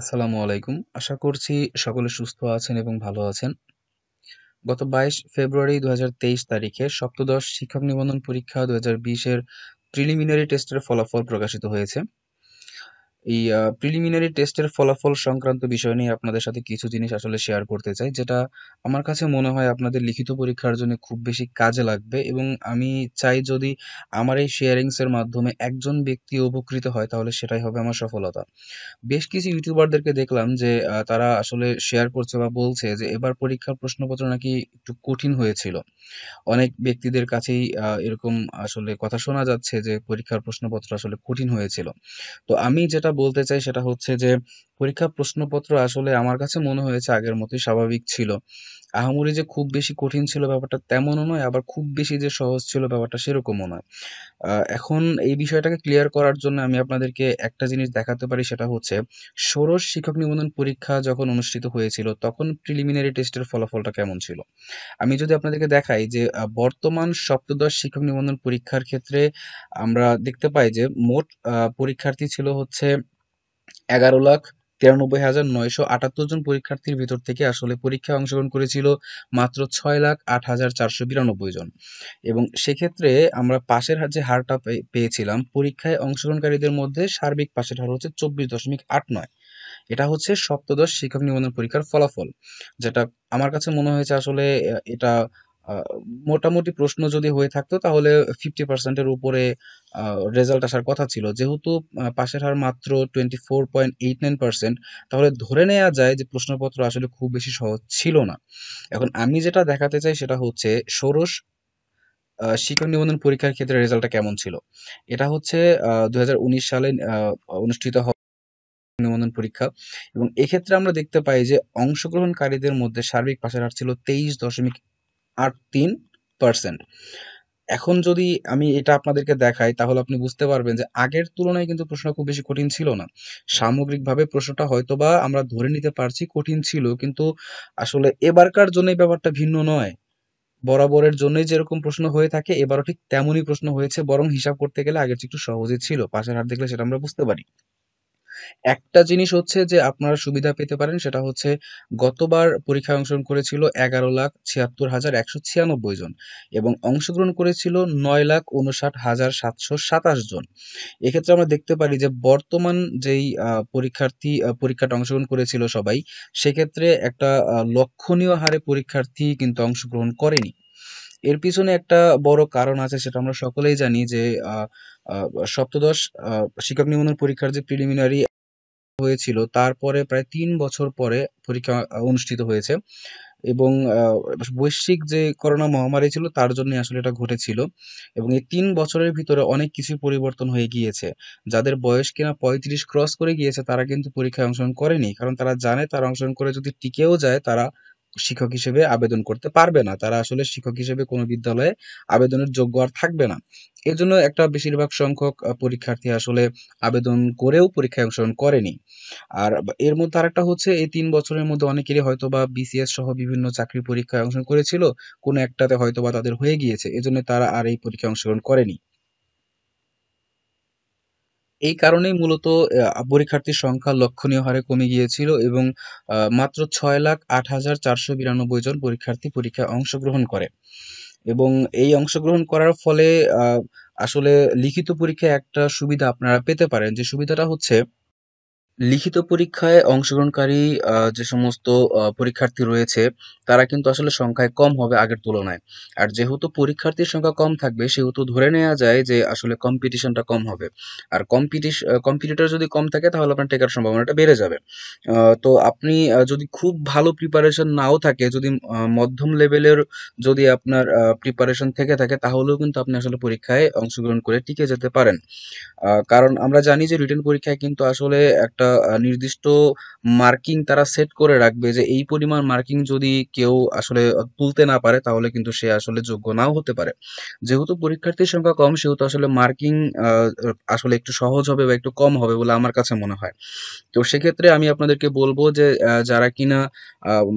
আসসালামু আলাইকুম আশা করছি সকলে সুস্থ আছেন এবং ভালো আছেন গত বাইশ ফেব্রুয়ারি দু তারিখে সপ্তদশ শিক্ষক নিবন্ধন পরীক্ষা দু হাজার বিশের প্রিলিমিনারি টেস্টের ফলাফল প্রকাশিত হয়েছে এই প্রিলিমিনারি টেস্টের ফলাফল সংক্রান্ত বিষয় নিয়ে আপনাদের সাথে কিছু জিনিস আসলে শেয়ার করতে চাই যেটা আমার কাছে মনে হয় আপনাদের লিখিত পরীক্ষার জন্য খুব বেশি কাজে লাগবে এবং আমি চাই যদি আমার এই শেয়ারিংসের মাধ্যমে একজন ব্যক্তি উপকৃত হয় তাহলে সেটাই হবে আমার সফলতা বেশ কিছু ইউটিউবারদেরকে দেখলাম যে তারা আসলে শেয়ার করছে বা বলছে যে এবার পরীক্ষার প্রশ্নপত্র নাকি একটু কঠিন হয়েছিল অনেক ব্যক্তিদের কাছেই এরকম আসলে কথা শোনা যাচ্ছে যে পরীক্ষার প্রশ্নপত্র আসলে কঠিন হয়েছিল তো আমি যেটা বলতে চাই সেটা হচ্ছে যে পরীক্ষা প্রশ্নপত্র আসলে আমার কাছে মনে হয়েছে আগের মতোই স্বাভাবিক ছিল আহামরি যে খুব বেশি কঠিন ছিল ব্যাপারটা তেমনও নয় আবার খুব বেশি যে সহজ ছিল ব্যাপারটা সেরকমও নয় এখন এই বিষয়টাকে ক্লিয়ার করার জন্য আমি আপনাদেরকে একটা জিনিস দেখাতে পারি সেটা হচ্ছে ষোড়শ শিক্ষক নিবন্ধন পরীক্ষা যখন অনুষ্ঠিত হয়েছিল তখন প্রিলিমিনারি টেস্টের ফলাফলটা কেমন ছিল আমি যদি আপনাদেরকে দেখাই যে বর্তমান সপ্তদশ শিক্ষক নিবন্ধন পরীক্ষার ক্ষেত্রে আমরা দেখতে পাই যে মোট পরীক্ষার্থী ছিল হচ্ছে এগারো লাখ তিরানব্বই হাজার নয়শো আটাত্তর জন পরীক্ষার্থীর ভিতর থেকে আসলে পরীক্ষায় অংশগ্রহণ করেছিল মাত্র ছয় লাখ আট হাজার চারশো বিরানব্বই জন এবং সেক্ষেত্রে আমরা পাশের হার যে হারটা পেয়েছিলাম পরীক্ষায় অংশগ্রহণকারীদের মধ্যে সার্বিক পাশের হার হচ্ছে চব্বিশ দশমিক আট নয় এটা হচ্ছে সপ্তদশ শিক্ষক নিবন্ধন পরীক্ষার ফলাফল যেটা আমার কাছে মনে হয়েছে আসলে এটা মোটামুটি প্রশ্ন যদি হয়ে থাকতো তাহলে ফিফটি পার্সেন্টের উপরে রেজাল্ট আসার কথা ছিল যেহেতু পাশের হার মাত্র twenty four point eight nine percent তাহলে ধরে নেওয়া যায় যে প্রশ্নপত্র আসলে খুব বেশি সহজ ছিল না এখন আমি যেটা দেখাতে চাই সেটা হচ্ছে ষোড়শ শিক্ষক নিবন্ধন পরীক্ষার ক্ষেত্রে রেজাল্টটা কেমন ছিল এটা হচ্ছে দু সালে অনুষ্ঠিত হওয়া নিবন্ধন পরীক্ষা এবং এক্ষেত্রে আমরা দেখতে পাই যে অংশগ্রহণকারীদের মধ্যে সার্বিক পাশের হার ছিল তেইশ দশমিক আট তিন পার্সেন্ট এখন যদি আমি এটা আপনাদেরকে দেখাই তাহলে আপনি বুঝতে পারবেন যে আগের তুলনায় কিন্তু প্রশ্ন খুব বেশি কঠিন ছিল না সামগ্রিকভাবে প্রশ্নটা হয়তোবা আমরা ধরে নিতে পারছি কঠিন ছিল কিন্তু আসলে এবারকার জন্য ব্যাপারটা ভিন্ন নয় বরাবরের জন্যই যেরকম প্রশ্ন হয়ে থাকে এবারও ঠিক তেমনই প্রশ্ন হয়েছে বরং হিসাব করতে গেলে আগের চেয়ে একটু সহজে ছিল পাশের হাত দেখলে সেটা আমরা বুঝতে পারি একটা জিনিস হচ্ছে যে আপনারা সুবিধা পেতে পারেন সেটা হচ্ছে গতবার পরীক্ষায় অংশগ্রহণ করেছিল এগারো লাখ ছিয়াত্তর হাজার একশো ছিয়ানব্বই জন এবং অংশগ্রহণ করেছিল নয় লাখ উনষাট হাজার সাতশো সাতাশ জন এক্ষেত্রে আমরা দেখতে পারি যে বর্তমান যেই পরীক্ষার্থী পরীক্ষাটা অংশগ্রহণ করেছিল সবাই সেক্ষেত্রে একটা লক্ষণীয় হারে পরীক্ষার্থী কিন্তু অংশগ্রহণ করেনি এর পিছনে একটা বড় কারণ আছে সেটা আমরা সকলেই জানি যে সপ্তদশ শিক্ষক নিবন্ধন পরীক্ষার যে প্রিলিমিনারি হয়েছিল তারপরে প্রায় তিন বছর পরে পরীক্ষা অনুষ্ঠিত হয়েছে এবং বৈশ্বিক যে করোনা মহামারী ছিল তার জন্য আসলে এটা ঘটেছিল এবং এই তিন বছরের ভিতরে অনেক কিছু পরিবর্তন হয়ে গিয়েছে যাদের বয়স কিনা পঁয়ত্রিশ ক্রস করে গিয়েছে তারা কিন্তু পরীক্ষায় অংশগ্রহণ করেনি কারণ তারা জানে তারা অংশগ্রহণ করে যদি টিকেও যায় তারা শিক্ষক হিসেবে আবেদন করতে পারবে না তারা আসলে শিক্ষক হিসেবে কোনো বিদ্যালয়ে আবেদনের যোগ্য আর থাকবে না এর জন্য একটা বেশিরভাগ সংখ্যক পরীক্ষার্থী আসলে আবেদন করেও পরীক্ষায় অংশগ্রহণ করেনি আর এর মধ্যে আরেকটা হচ্ছে এই তিন বছরের মধ্যে অনেকেরই হয়তো বা বিসিএস সহ বিভিন্ন চাকরি পরীক্ষায় অংশগ্রহণ করেছিল কোনো একটাতে হয়তো বা তাদের হয়ে গিয়েছে এজন্য তারা আর এই পরীক্ষায় অংশগ্রহণ করেনি এই কারণেই মূলত পরীক্ষার্থীর সংখ্যা লক্ষণীয় হারে কমে গিয়েছিল এবং মাত্র ছয় লাখ আট হাজার চারশো বিরানব্বই জন পরীক্ষার্থী পরীক্ষায় অংশগ্রহণ করে এবং এই অংশগ্রহণ করার ফলে আসলে লিখিত পরীক্ষায় একটা সুবিধা আপনারা পেতে পারেন যে সুবিধাটা হচ্ছে লিখিত পরীক্ষায় অংশগ্রহণকারী আহ, যে সমস্ত পরীক্ষার্থী রয়েছে তারা কিন্তু আসলে সংখ্যায় কম হবে আগের তুলনায় আর যেহেতু পরীক্ষার্থীর সংখ্যা কম থাকবে সেহেতু ধরে নেওয়া যায় যে আসলে কম্পিটিশনটা কম হবে আর কম্পিটিশন কম্পিটিটর যদি কম থাকে তাহলে আপনার টেকার সম্ভাবনাটা বেড়ে যাবে আহ, তো আপনি আহ, যদি খুব ভালো প্রিপারেশন নাও থাকে যদি মধ্যম লেভেলের যদি আপনার প্রিপারেশন থেকে থাকে তাহলেও কিন্তু আপনি আসলে পরীক্ষায় অংশগ্রহণ করে টিকে যেতে পারেন আহ, কারণ আমরা জানি যে রিটার্ন পরীক্ষায় কিন্তু আসলে একটা একটা নির্দিষ্ট মার্কিং তারা সেট করে রাখবে যে এই পরিমাণ মার্কিং যদি কেউ আসলে তুলতে না পারে তাহলে কিন্তু সে আসলে যোগ্য নাও হতে পারে যেহেতু পরীক্ষার্থীর সংখ্যা কম সেহেতু আসলে মার্কিং আসলে একটু সহজ হবে বা একটু কম হবে বলে আমার কাছে মনে হয় তো সেক্ষেত্রে আমি আপনাদেরকে বলবো যে যারা কিনা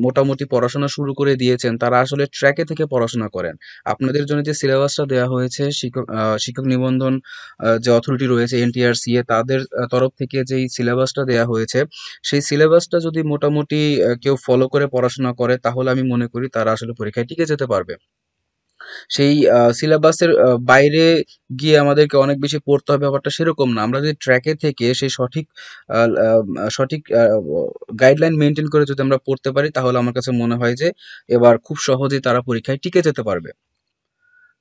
মোটামুটি পড়াশোনা শুরু করে দিয়েছেন তারা আসলে ট্র্যাকে থেকে পড়াশোনা করেন আপনাদের জন্য যে সিলেবাসটা দেওয়া হয়েছে শিক্ষক শিক্ষক নিবন্ধন যে অথরিটি রয়েছে এনটিআরসি এ তাদের তরফ থেকে যেই সিলেবাস সিলেবাসটা দেয়া হয়েছে সেই সিলেবাসটা যদি মোটামুটি কেউ ফলো করে পড়াশোনা করে তাহলে আমি মনে করি তারা আসলে পরীক্ষায় টিকে যেতে পারবে সেই সিলেবাসের বাইরে গিয়ে আমাদেরকে অনেক বেশি পড়তে হবে ব্যাপারটা সেরকম না আমরা যদি ট্র্যাকে থেকে সেই সঠিক সঠিক গাইডলাইন মেনটেন করে যদি আমরা পড়তে পারি তাহলে আমার কাছে মনে হয় যে এবার খুব সহজেই তারা পরীক্ষায় টিকে যেতে পারবে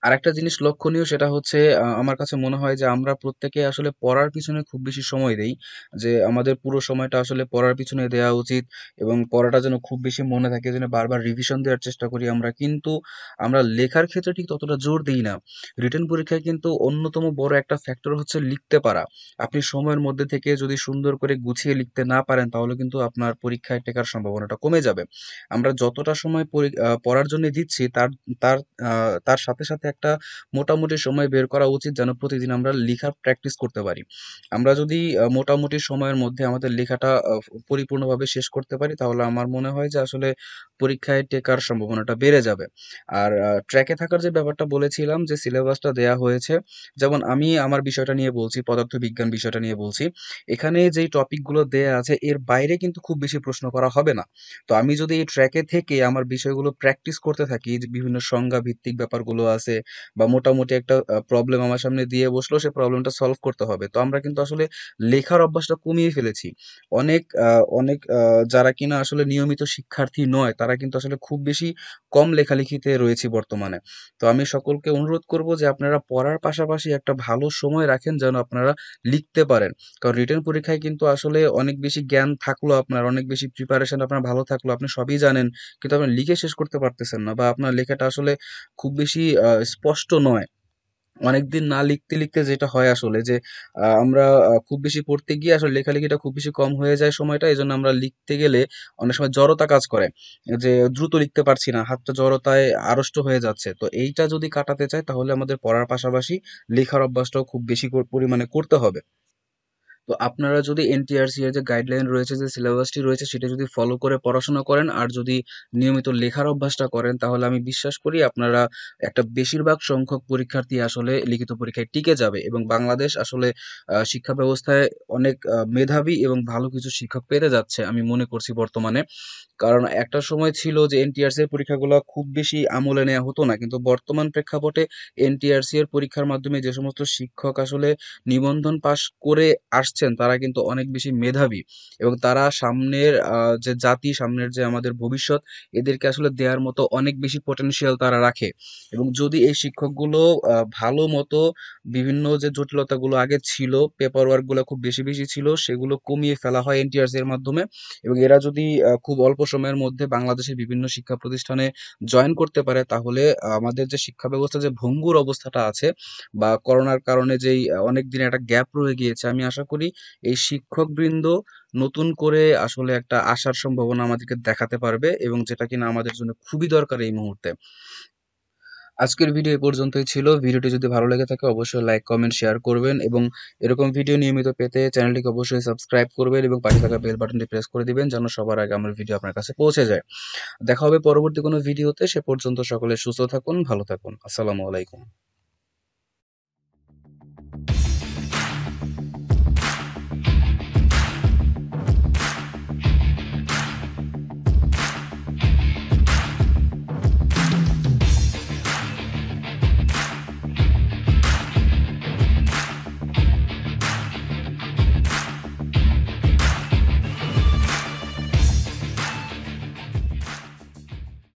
আরেকটা জিনিস লক্ষণীয় সেটা হচ্ছে আমার কাছে মনে হয় যে আমরা প্রত্যেকে আসলে পড়ার পিছনে খুব বেশি সময় দেই যে আমাদের পুরো সময়টা আসলে পড়ার পিছনে দেওয়া উচিত এবং পড়াটা যেন খুব বেশি মনে থাকে যেন বারবার রিভিশন দেওয়ার চেষ্টা করি আমরা কিন্তু আমরা লেখার ক্ষেত্রে ঠিক ততটা জোর দিই না রিটার্ন পরীক্ষায় কিন্তু অন্যতম বড় একটা ফ্যাক্টর হচ্ছে লিখতে পারা আপনি সময়ের মধ্যে থেকে যদি সুন্দর করে গুছিয়ে লিখতে না পারেন তাহলে কিন্তু আপনার পরীক্ষায় টেকার সম্ভাবনাটা কমে যাবে আমরা যতটা সময় পড়ার জন্য দিচ্ছি তার তার তার সাথে সাথে একটা মোটামুটি সময় বের করা উচিত যেন প্রতিদিন আমরা লেখার প্র্যাকটিস করতে পারি আমরা যদি মোটামুটি সময়ের মধ্যে আমাদের লেখাটা পরিপূর্ণভাবে শেষ করতে পারি তাহলে আমার মনে হয় যে আসলে পরীক্ষায় টেকার সম্ভাবনাটা বেড়ে যাবে আর ট্র্যাকে থাকার যে ব্যাপারটা বলেছিলাম যে সিলেবাসটা দেয়া হয়েছে যেমন আমি আমার বিষয়টা নিয়ে বলছি পদার্থবিজ্ঞান বিষয়টা নিয়ে বলছি এখানে যেই টপিকগুলো দেয়া আছে এর বাইরে কিন্তু খুব বেশি প্রশ্ন করা হবে না তো আমি যদি এই ট্র্যাকে থেকে আমার বিষয়গুলো প্র্যাকটিস করতে থাকি বিভিন্ন সংজ্ঞা ভিত্তিক ব্যাপারগুলো আছে আছে বা মোটামুটি একটা প্রবলেম আমার সামনে দিয়ে বসলো সে প্রবলেমটা সলভ করতে হবে তো আমরা কিন্তু আসলে লেখার অভ্যাসটা কমিয়ে ফেলেছি অনেক অনেক যারা কিনা আসলে নিয়মিত শিক্ষার্থী নয় তারা কিন্তু আসলে খুব বেশি কম লেখালেখিতে রয়েছি বর্তমানে তো আমি সকলকে অনুরোধ করব যে আপনারা পড়ার পাশাপাশি একটা ভালো সময় রাখেন যেন আপনারা লিখতে পারেন কারণ রিটার্ন পরীক্ষায় কিন্তু আসলে অনেক বেশি জ্ঞান থাকলো আপনার অনেক বেশি প্রিপারেশন আপনার ভালো থাকলো আপনি সবই জানেন কিন্তু আপনি লিখে শেষ করতে পারতেছেন না বা আপনার লেখাটা আসলে খুব বেশি স্পষ্ট নয় অনেকদিন না লিখতে লিখতে যেটা হয় আসলে যে আমরা খুব বেশি পড়তে গিয়ে আসলে লেখালেখিটা খুব বেশি কম হয়ে যায় সময়টা এই জন্য আমরা লিখতে গেলে অনেক সময় জড়তা কাজ করে যে দ্রুত লিখতে পারছি না হাতটা জড়তায় আড়ষ্ট হয়ে যাচ্ছে তো এইটা যদি কাটাতে চাই তাহলে আমাদের পড়ার পাশাপাশি লেখার অভ্যাসটাও খুব বেশি পরিমাণে করতে হবে তো আপনারা যদি এনটিআরসি এর যে গাইডলাইন রয়েছে যে সিলেবাসটি রয়েছে সেটা যদি ফলো করে পড়াশোনা করেন আর যদি নিয়মিত লেখার অভ্যাসটা করেন তাহলে আমি বিশ্বাস করি আপনারা একটা বেশিরভাগ সংখ্যক পরীক্ষার্থী আসলে লিখিত পরীক্ষায় টিকে যাবে এবং বাংলাদেশ আসলে শিক্ষা ব্যবস্থায় অনেক মেধাবী এবং ভালো কিছু শিক্ষক পেতে যাচ্ছে আমি মনে করছি বর্তমানে কারণ একটা সময় ছিল যে এনটিআরসি এর পরীক্ষাগুলো খুব বেশি আমলে নেওয়া হতো না কিন্তু বর্তমান প্রেক্ষাপটে এনটিআরসি এর পরীক্ষার মাধ্যমে যে সমস্ত শিক্ষক আসলে নিবন্ধন পাশ করে আস আসছেন তারা কিন্তু অনেক বেশি মেধাবী এবং তারা সামনের যে জাতি সামনের যে আমাদের ভবিষ্যৎ এদেরকে আসলে দেওয়ার মতো অনেক বেশি পটেনশিয়াল তারা রাখে এবং যদি এই শিক্ষকগুলো ভালো মতো বিভিন্ন যে জটিলতাগুলো আগে ছিল পেপার ওয়ার্কগুলো খুব বেশি বেশি ছিল সেগুলো কমিয়ে ফেলা হয় এনটিআরসি এর মাধ্যমে এবং এরা যদি খুব অল্প সময়ের মধ্যে বাংলাদেশের বিভিন্ন শিক্ষা প্রতিষ্ঠানে জয়েন করতে পারে তাহলে আমাদের যে শিক্ষা ব্যবস্থা যে ভঙ্গুর অবস্থাটা আছে বা করোনার কারণে যেই অনেক দিন একটা গ্যাপ রয়ে গিয়েছে আমি আশা করি করি এই শিক্ষকবৃন্দ নতুন করে আসলে একটা আসার সম্ভাবনা আমাদেরকে দেখাতে পারবে এবং যেটা কিনা আমাদের জন্য খুবই দরকার এই মুহূর্তে আজকের ভিডিও এ পর্যন্তই ছিল ভিডিওটি যদি ভালো লেগে থাকে অবশ্যই লাইক কমেন্ট শেয়ার করবেন এবং এরকম ভিডিও নিয়মিত পেতে চ্যানেলটিকে অবশ্যই সাবস্ক্রাইব করবেন এবং পাশে থাকা বেল বাটনটি প্রেস করে দিবেন যেন সবার আগে আমার ভিডিও আপনার কাছে পৌঁছে যায় দেখা হবে পরবর্তী কোনো ভিডিওতে সে পর্যন্ত সকলে সুস্থ থাকুন ভালো থাকুন আসসালামু আলাইকুম